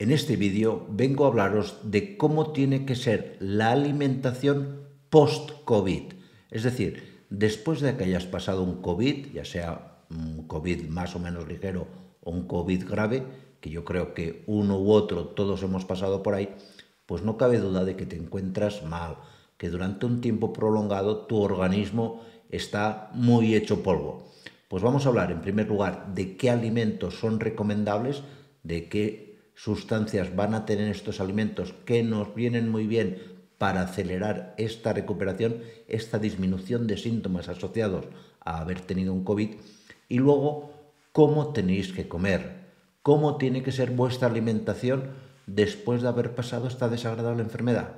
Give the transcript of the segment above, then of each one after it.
En este vídeo vengo a hablaros de cómo tiene que ser la alimentación post-COVID. Es decir, después de que hayas pasado un COVID, ya sea un COVID más o menos ligero o un COVID grave, que yo creo que uno u otro todos hemos pasado por ahí, pues no cabe duda de que te encuentras mal, que durante un tiempo prolongado tu organismo está muy hecho polvo. Pues vamos a hablar en primer lugar de qué alimentos son recomendables, de qué sustancias van a tener estos alimentos que nos vienen muy bien para acelerar esta recuperación, esta disminución de síntomas asociados a haber tenido un COVID. Y luego, cómo tenéis que comer, cómo tiene que ser vuestra alimentación después de haber pasado esta desagradable enfermedad.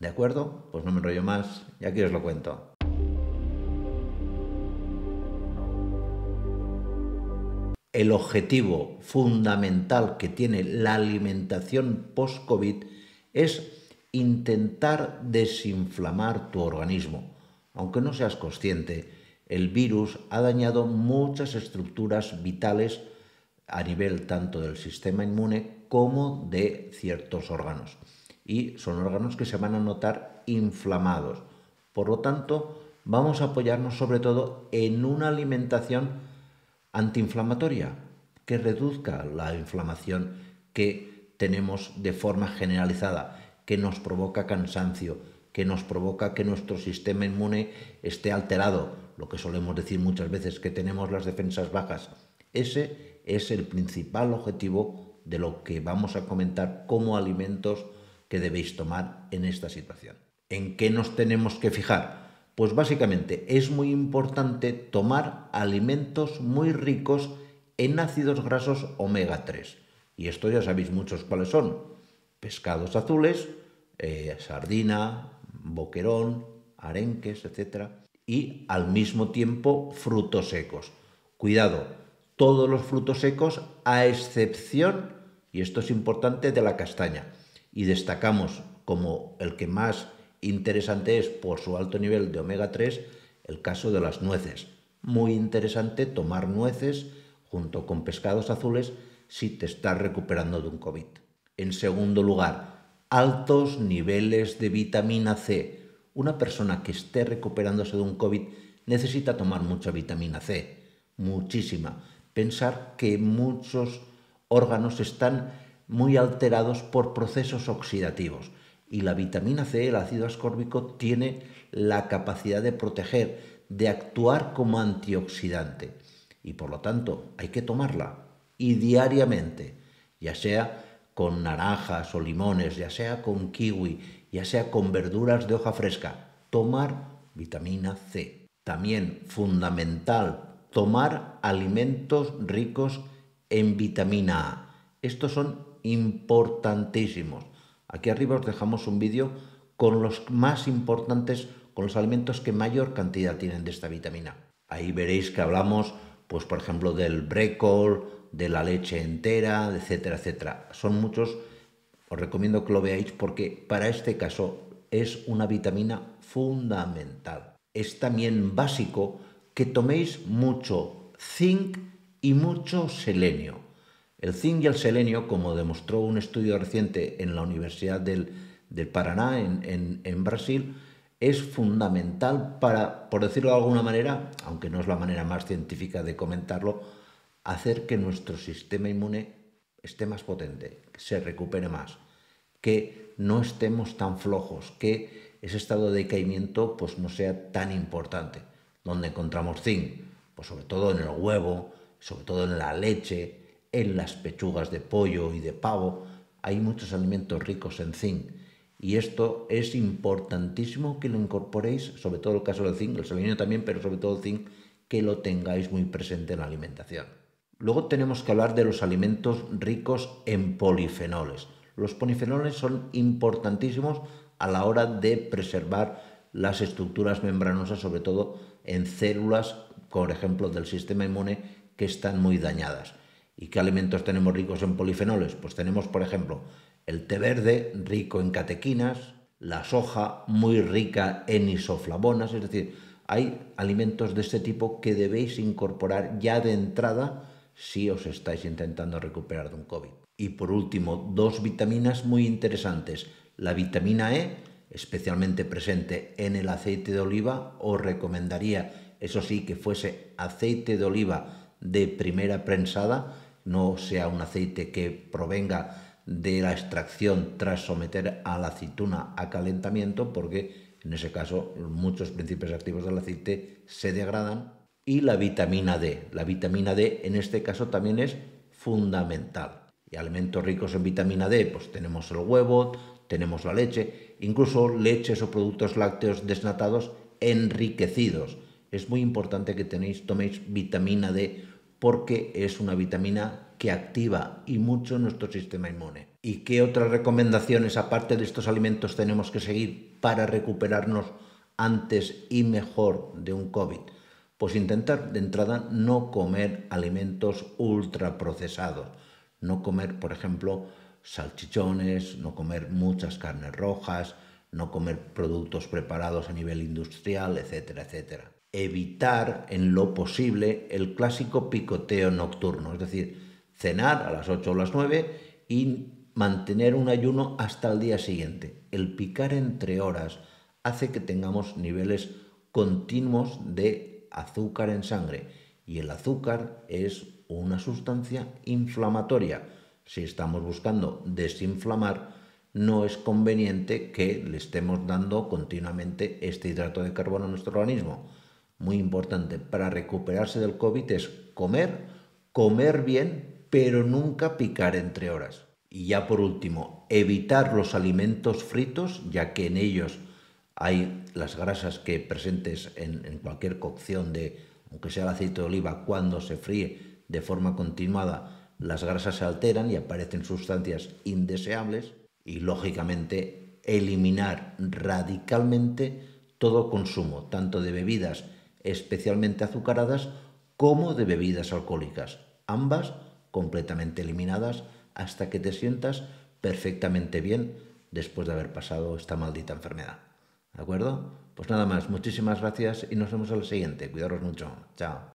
¿De acuerdo? Pues no me enrollo más y aquí os lo cuento. el objetivo fundamental que tiene la alimentación post-COVID es intentar desinflamar tu organismo. Aunque no seas consciente, el virus ha dañado muchas estructuras vitales a nivel tanto del sistema inmune como de ciertos órganos. Y son órganos que se van a notar inflamados. Por lo tanto, vamos a apoyarnos sobre todo en una alimentación antiinflamatoria que reduzca la inflamación que tenemos de forma generalizada, que nos provoca cansancio, que nos provoca que nuestro sistema inmune esté alterado, lo que solemos decir muchas veces, que tenemos las defensas bajas. Ese es el principal objetivo de lo que vamos a comentar como alimentos que debéis tomar en esta situación. ¿En qué nos tenemos que fijar? Pues básicamente es muy importante tomar alimentos muy ricos en ácidos grasos omega 3. Y esto ya sabéis muchos cuáles son. Pescados azules, eh, sardina, boquerón, arenques, etc. Y al mismo tiempo frutos secos. Cuidado, todos los frutos secos a excepción, y esto es importante, de la castaña. Y destacamos como el que más Interesante es, por su alto nivel de omega 3, el caso de las nueces. Muy interesante tomar nueces junto con pescados azules si te estás recuperando de un COVID. En segundo lugar, altos niveles de vitamina C. Una persona que esté recuperándose de un COVID necesita tomar mucha vitamina C, muchísima. Pensar que muchos órganos están muy alterados por procesos oxidativos. Y la vitamina C, el ácido ascórbico, tiene la capacidad de proteger, de actuar como antioxidante. Y por lo tanto hay que tomarla y diariamente, ya sea con naranjas o limones, ya sea con kiwi, ya sea con verduras de hoja fresca, tomar vitamina C. También fundamental, tomar alimentos ricos en vitamina A. Estos son importantísimos Aquí arriba os dejamos un vídeo con los más importantes, con los alimentos que mayor cantidad tienen de esta vitamina. Ahí veréis que hablamos, pues por ejemplo, del brécol, de la leche entera, etcétera, etcétera. Son muchos, os recomiendo que lo veáis porque para este caso es una vitamina fundamental. Es también básico que toméis mucho zinc y mucho selenio. El zinc y el selenio, como demostró un estudio reciente en la Universidad del, Paraná, en, Brasil, es fundamental para, por decirlo de alguna manera, aunque no es la manera más científica de comentarlo, hacer que nuestro sistema inmune esté más potente, que se recupere más, que no estemos tan flojos, que ese estado de caimiento pues, no sea tan importante. ¿Dónde encontramos zinc? Pues sobre todo en el huevo, sobre todo en la leche, en las pechugas de pollo y de pavo, hay muchos alimentos ricos en zinc. Y esto es importantísimo que lo incorporéis, sobre todo el caso del zinc, el selenio también, pero sobre todo el zinc, que lo tengáis muy presente en la alimentación. Luego tenemos que hablar de los alimentos ricos en polifenoles. Los polifenoles son importantísimos a la hora de preservar las estructuras membranosas, sobre todo en células, por ejemplo, del sistema inmune, que están muy dañadas. ¿Y qué alimentos tenemos ricos en polifenoles? Pues tenemos, por ejemplo, el té verde rico en catequinas, la soja muy rica en isoflavonas, es decir, hay alimentos de este tipo que debéis incorporar ya de entrada si os estáis intentando recuperar de un COVID. Y por último, dos vitaminas muy interesantes. La vitamina E, especialmente presente en el aceite de oliva, os recomendaría, eso sí, que fuese aceite de oliva de primera prensada, no sea un aceite que provenga de la extracción tras someter a la aceituna a calentamiento, porque en ese caso muchos principios activos del aceite se degradan. Y la vitamina D. La vitamina D en este caso también es fundamental. Y alimentos ricos en vitamina D, pues tenemos el huevo, tenemos la leche, incluso leches o productos lácteos desnatados enriquecidos. Es muy importante que tenéis, toméis vitamina D porque es una vitamina que activa y mucho nuestro sistema inmune. ¿Y qué otras recomendaciones aparte de estos alimentos tenemos que seguir para recuperarnos antes y mejor de un COVID? Pues intentar de entrada no comer alimentos ultraprocesados, no comer, por ejemplo, salchichones, no comer muchas carnes rojas, no comer productos preparados a nivel industrial, etcétera, etcétera evitar en lo posible el clásico picoteo nocturno, es decir, cenar a las 8 o las 9 y mantener un ayuno hasta el día siguiente. El picar entre horas hace que tengamos niveles continuos de azúcar en sangre y el azúcar es una sustancia inflamatoria. Si estamos buscando desinflamar, no es conveniente que le estemos dando continuamente este hidrato de carbono a nuestro organismo muy importante para recuperarse del COVID es comer, comer bien, pero nunca picar entre horas. Y ya por último, evitar los alimentos fritos, ya que en ellos hay las grasas que presentes en, cualquier cocción de, aunque sea el aceite de oliva, cuando se fríe de forma continuada, las grasas se alteran y aparecen sustancias indeseables y lógicamente eliminar radicalmente todo consumo, tanto de bebidas especialmente azucaradas como de bebidas alcohólicas, ambas completamente eliminadas hasta que te sientas perfectamente bien después de haber pasado esta maldita enfermedad. ¿De acuerdo? Pues nada más, muchísimas gracias y nos vemos en el siguiente. Cuidaros mucho. Chao.